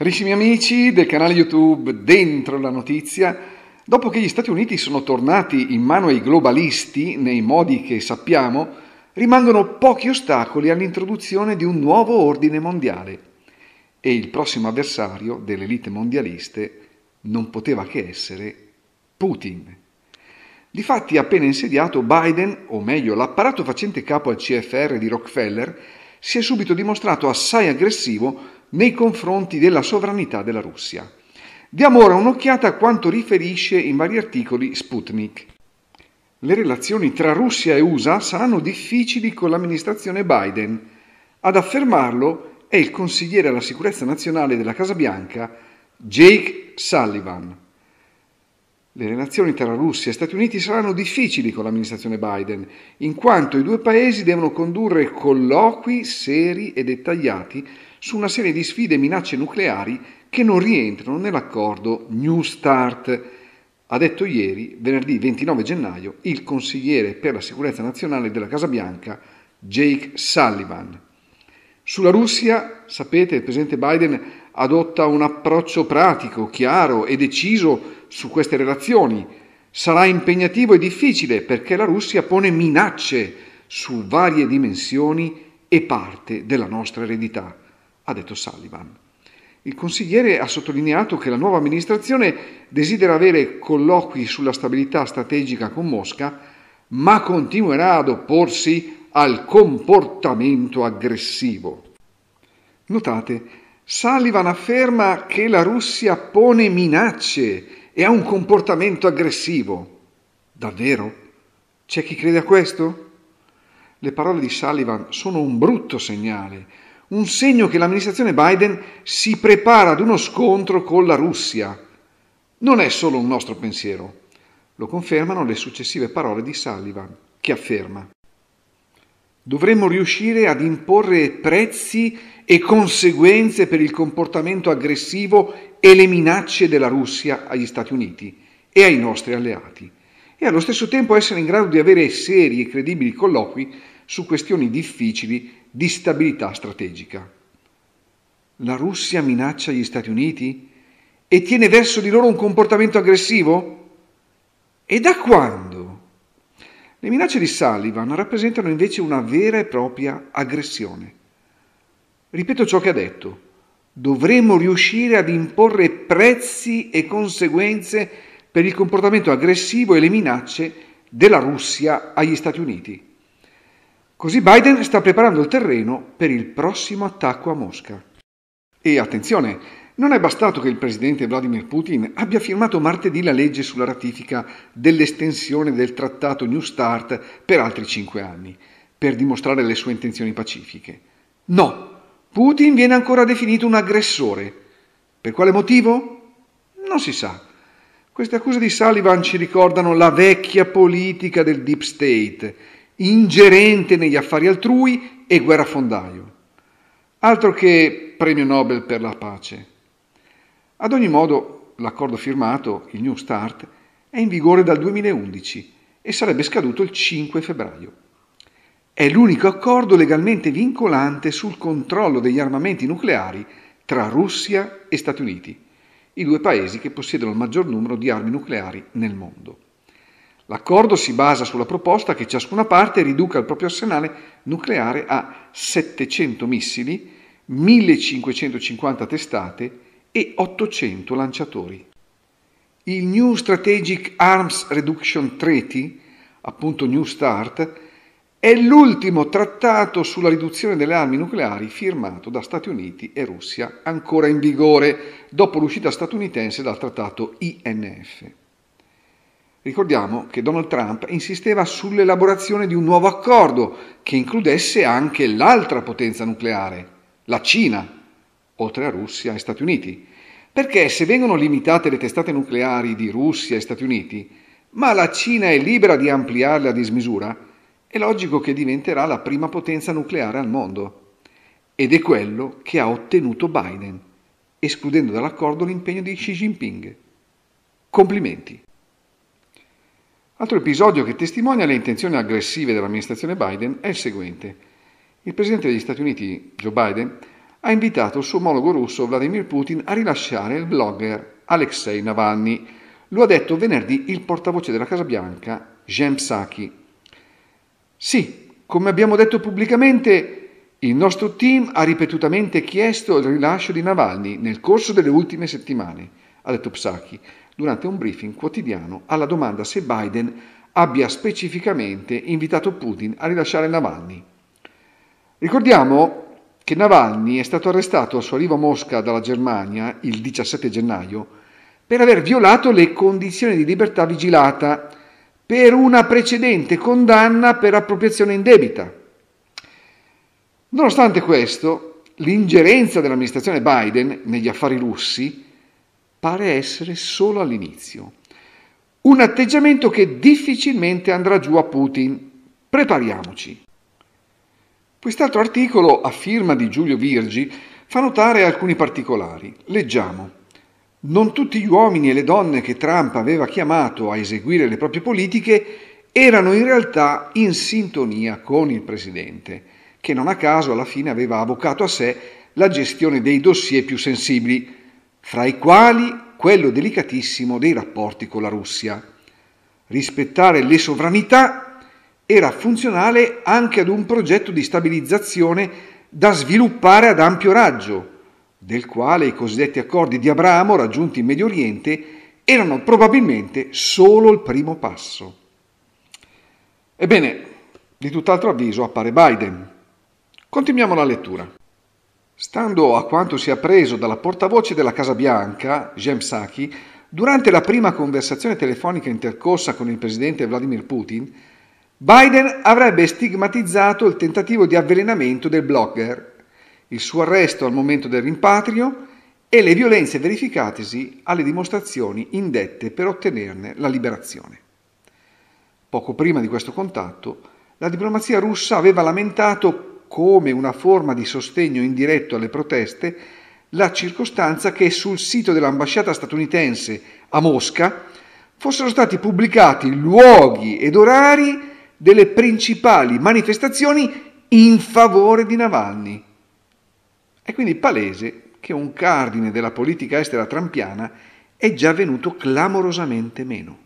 Carissimi amici del canale YouTube Dentro la Notizia, dopo che gli Stati Uniti sono tornati in mano ai globalisti, nei modi che sappiamo, rimangono pochi ostacoli all'introduzione di un nuovo ordine mondiale. E il prossimo avversario delle elite mondialiste non poteva che essere Putin. Difatti, appena insediato, Biden, o meglio l'apparato facente capo al CFR di Rockefeller, si è subito dimostrato assai aggressivo nei confronti della sovranità della Russia. Diamo ora un'occhiata a quanto riferisce in vari articoli Sputnik. Le relazioni tra Russia e USA saranno difficili con l'amministrazione Biden. Ad affermarlo è il consigliere alla sicurezza nazionale della Casa Bianca, Jake Sullivan. Le relazioni tra Russia e Stati Uniti saranno difficili con l'amministrazione Biden, in quanto i due paesi devono condurre colloqui seri e dettagliati su una serie di sfide e minacce nucleari che non rientrano nell'accordo New Start. Ha detto ieri, venerdì 29 gennaio, il consigliere per la sicurezza nazionale della Casa Bianca, Jake Sullivan. Sulla Russia, sapete, il presidente Biden adotta un approccio pratico, chiaro e deciso su queste relazioni. Sarà impegnativo e difficile perché la Russia pone minacce su varie dimensioni e parte della nostra eredità ha detto Sullivan. Il consigliere ha sottolineato che la nuova amministrazione desidera avere colloqui sulla stabilità strategica con Mosca, ma continuerà ad opporsi al comportamento aggressivo. Notate, Sullivan afferma che la Russia pone minacce e ha un comportamento aggressivo. Davvero? C'è chi crede a questo? Le parole di Sullivan sono un brutto segnale un segno che l'amministrazione Biden si prepara ad uno scontro con la Russia. Non è solo un nostro pensiero, lo confermano le successive parole di Sullivan, che afferma Dovremmo riuscire ad imporre prezzi e conseguenze per il comportamento aggressivo e le minacce della Russia agli Stati Uniti e ai nostri alleati e allo stesso tempo essere in grado di avere seri e credibili colloqui su questioni difficili di stabilità strategica. La Russia minaccia gli Stati Uniti e tiene verso di loro un comportamento aggressivo? E da quando? Le minacce di Sullivan rappresentano invece una vera e propria aggressione. Ripeto ciò che ha detto. Dovremmo riuscire ad imporre prezzi e conseguenze per il comportamento aggressivo e le minacce della Russia agli Stati Uniti. Così Biden sta preparando il terreno per il prossimo attacco a Mosca. E attenzione, non è bastato che il presidente Vladimir Putin abbia firmato martedì la legge sulla ratifica dell'estensione del trattato New Start per altri cinque anni, per dimostrare le sue intenzioni pacifiche. No, Putin viene ancora definito un aggressore. Per quale motivo? Non si sa. Queste accuse di Sullivan ci ricordano la vecchia politica del Deep State ingerente negli affari altrui e guerrafondaio. Altro che premio Nobel per la pace. Ad ogni modo, l'accordo firmato, il New Start, è in vigore dal 2011 e sarebbe scaduto il 5 febbraio. È l'unico accordo legalmente vincolante sul controllo degli armamenti nucleari tra Russia e Stati Uniti, i due paesi che possiedono il maggior numero di armi nucleari nel mondo. L'accordo si basa sulla proposta che ciascuna parte riduca il proprio arsenale nucleare a 700 missili, 1550 testate e 800 lanciatori. Il New Strategic Arms Reduction Treaty, appunto New START, è l'ultimo trattato sulla riduzione delle armi nucleari firmato da Stati Uniti e Russia, ancora in vigore dopo l'uscita statunitense dal trattato INF. Ricordiamo che Donald Trump insisteva sull'elaborazione di un nuovo accordo che includesse anche l'altra potenza nucleare, la Cina, oltre a Russia e Stati Uniti. Perché se vengono limitate le testate nucleari di Russia e Stati Uniti, ma la Cina è libera di ampliarle a dismisura, è logico che diventerà la prima potenza nucleare al mondo. Ed è quello che ha ottenuto Biden, escludendo dall'accordo l'impegno di Xi Jinping. Complimenti. Altro episodio che testimonia le intenzioni aggressive dell'amministrazione Biden è il seguente. Il presidente degli Stati Uniti, Joe Biden, ha invitato il suo omologo russo Vladimir Putin a rilasciare il blogger Alexei Navalny. Lo ha detto venerdì il portavoce della Casa Bianca, Jem Psaki. Sì, come abbiamo detto pubblicamente, il nostro team ha ripetutamente chiesto il rilascio di Navalny nel corso delle ultime settimane, ha detto Psaki, durante un briefing quotidiano alla domanda se Biden abbia specificamente invitato Putin a rilasciare Navalny. Ricordiamo che Navalny è stato arrestato al suo arrivo a Mosca dalla Germania il 17 gennaio per aver violato le condizioni di libertà vigilata per una precedente condanna per appropriazione indebita. Nonostante questo, l'ingerenza dell'amministrazione Biden negli affari russi pare essere solo all'inizio. Un atteggiamento che difficilmente andrà giù a Putin. Prepariamoci. Quest'altro articolo, a firma di Giulio Virgi, fa notare alcuni particolari. Leggiamo. Non tutti gli uomini e le donne che Trump aveva chiamato a eseguire le proprie politiche erano in realtà in sintonia con il presidente, che non a caso alla fine aveva avvocato a sé la gestione dei dossier più sensibili, fra i quali quello delicatissimo dei rapporti con la Russia. Rispettare le sovranità era funzionale anche ad un progetto di stabilizzazione da sviluppare ad ampio raggio, del quale i cosiddetti accordi di Abramo raggiunti in Medio Oriente erano probabilmente solo il primo passo. Ebbene, di tutt'altro avviso appare Biden. Continuiamo la lettura. Stando a quanto si è appreso dalla portavoce della Casa Bianca, Jem Psaki, durante la prima conversazione telefonica intercorsa con il presidente Vladimir Putin, Biden avrebbe stigmatizzato il tentativo di avvelenamento del blogger, il suo arresto al momento del rimpatrio e le violenze verificatesi alle dimostrazioni indette per ottenerne la liberazione. Poco prima di questo contatto, la diplomazia russa aveva lamentato come una forma di sostegno indiretto alle proteste la circostanza che sul sito dell'ambasciata statunitense a Mosca fossero stati pubblicati luoghi ed orari delle principali manifestazioni in favore di Navalny. È quindi palese che un cardine della politica estera trampiana è già venuto clamorosamente meno.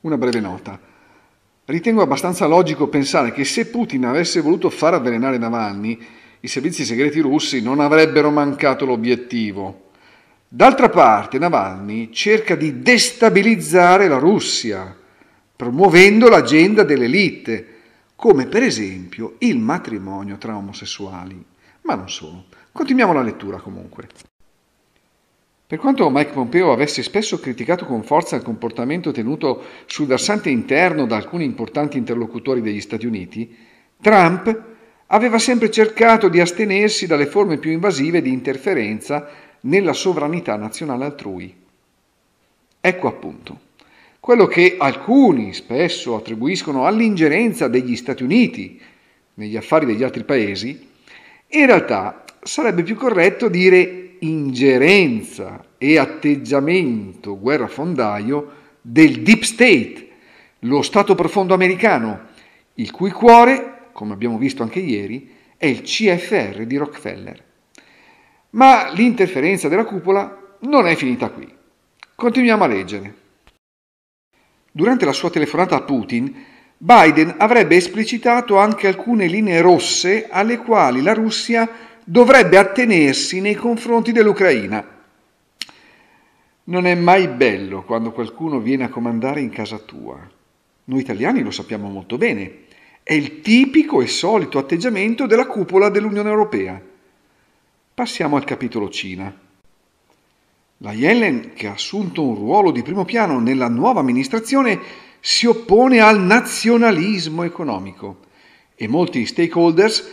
Una breve nota. Ritengo abbastanza logico pensare che se Putin avesse voluto far avvelenare Navalny, i servizi segreti russi non avrebbero mancato l'obiettivo. D'altra parte, Navalny cerca di destabilizzare la Russia, promuovendo l'agenda dell'elite, come per esempio il matrimonio tra omosessuali. Ma non solo. Continuiamo la lettura comunque. Per quanto Mike Pompeo avesse spesso criticato con forza il comportamento tenuto sul versante interno da alcuni importanti interlocutori degli Stati Uniti, Trump aveva sempre cercato di astenersi dalle forme più invasive di interferenza nella sovranità nazionale altrui. Ecco appunto quello che alcuni spesso attribuiscono all'ingerenza degli Stati Uniti negli affari degli altri paesi, in realtà sarebbe più corretto dire ingerenza e atteggiamento guerrafondaio del deep state, lo Stato profondo americano, il cui cuore, come abbiamo visto anche ieri, è il CFR di Rockefeller. Ma l'interferenza della cupola non è finita qui. Continuiamo a leggere. Durante la sua telefonata a Putin, Biden avrebbe esplicitato anche alcune linee rosse alle quali la Russia dovrebbe attenersi nei confronti dell'Ucraina non è mai bello quando qualcuno viene a comandare in casa tua. Noi italiani lo sappiamo molto bene. È il tipico e solito atteggiamento della cupola dell'Unione Europea. Passiamo al capitolo Cina. La Yellen, che ha assunto un ruolo di primo piano nella nuova amministrazione, si oppone al nazionalismo economico e molti stakeholders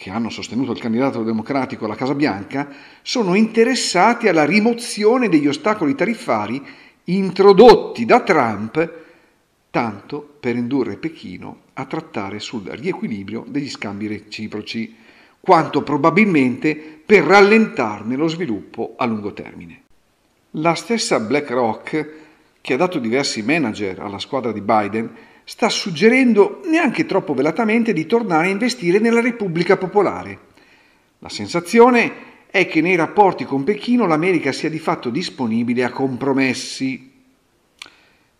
che hanno sostenuto il candidato democratico alla Casa Bianca, sono interessati alla rimozione degli ostacoli tariffari introdotti da Trump tanto per indurre Pechino a trattare sul riequilibrio degli scambi reciproci, quanto probabilmente per rallentarne lo sviluppo a lungo termine. La stessa BlackRock, che ha dato diversi manager alla squadra di Biden, sta suggerendo, neanche troppo velatamente, di tornare a investire nella Repubblica Popolare. La sensazione è che nei rapporti con Pechino l'America sia di fatto disponibile a compromessi.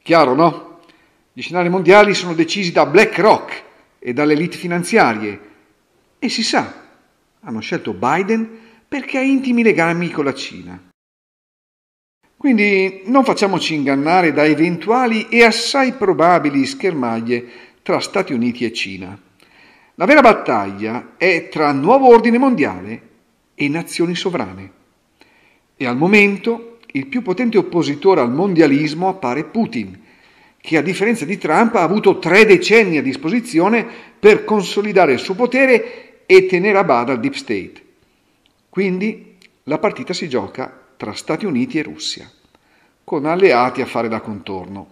Chiaro, no? Gli scenari mondiali sono decisi da BlackRock e dalle elite finanziarie e si sa, hanno scelto Biden perché ha intimi legami con la Cina. Quindi non facciamoci ingannare da eventuali e assai probabili schermaglie tra Stati Uniti e Cina. La vera battaglia è tra nuovo ordine mondiale e nazioni sovrane. E al momento il più potente oppositore al mondialismo appare Putin, che a differenza di Trump ha avuto tre decenni a disposizione per consolidare il suo potere e tenere a bada il deep state. Quindi la partita si gioca tra Stati Uniti e Russia, con alleati a fare da contorno.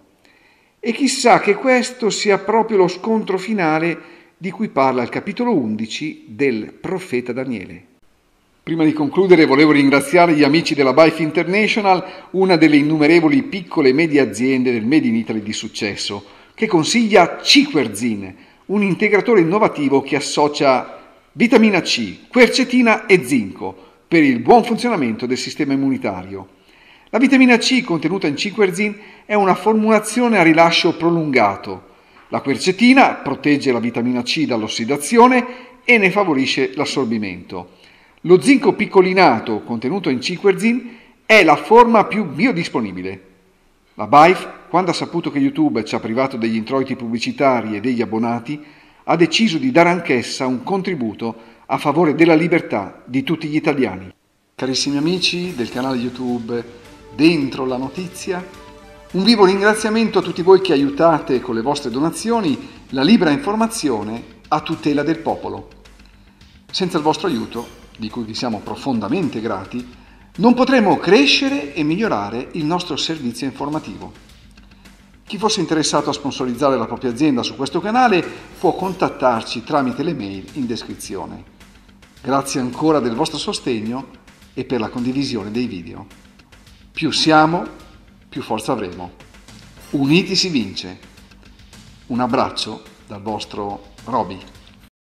E chissà che questo sia proprio lo scontro finale di cui parla il capitolo 11 del profeta Daniele. Prima di concludere volevo ringraziare gli amici della Bife International, una delle innumerevoli piccole e medie aziende del Made in Italy di successo, che consiglia C-Querzin, un integratore innovativo che associa vitamina C, quercetina e zinco per il buon funzionamento del sistema immunitario. La vitamina C contenuta in 5 erzin è una formulazione a rilascio prolungato. La quercetina protegge la vitamina C dall'ossidazione e ne favorisce l'assorbimento. Lo zinco piccolinato contenuto in 5 erzin è la forma più biodisponibile. La BAIF, quando ha saputo che YouTube ci ha privato degli introiti pubblicitari e degli abbonati, ha deciso di dare anch'essa un contributo a favore della libertà di tutti gli italiani. Carissimi amici del canale YouTube Dentro la Notizia, un vivo ringraziamento a tutti voi che aiutate con le vostre donazioni la libera informazione a tutela del popolo. Senza il vostro aiuto, di cui vi siamo profondamente grati, non potremo crescere e migliorare il nostro servizio informativo. Chi fosse interessato a sponsorizzare la propria azienda su questo canale può contattarci tramite le mail in descrizione. Grazie ancora del vostro sostegno e per la condivisione dei video. Più siamo, più forza avremo. Uniti si vince. Un abbraccio dal vostro Roby.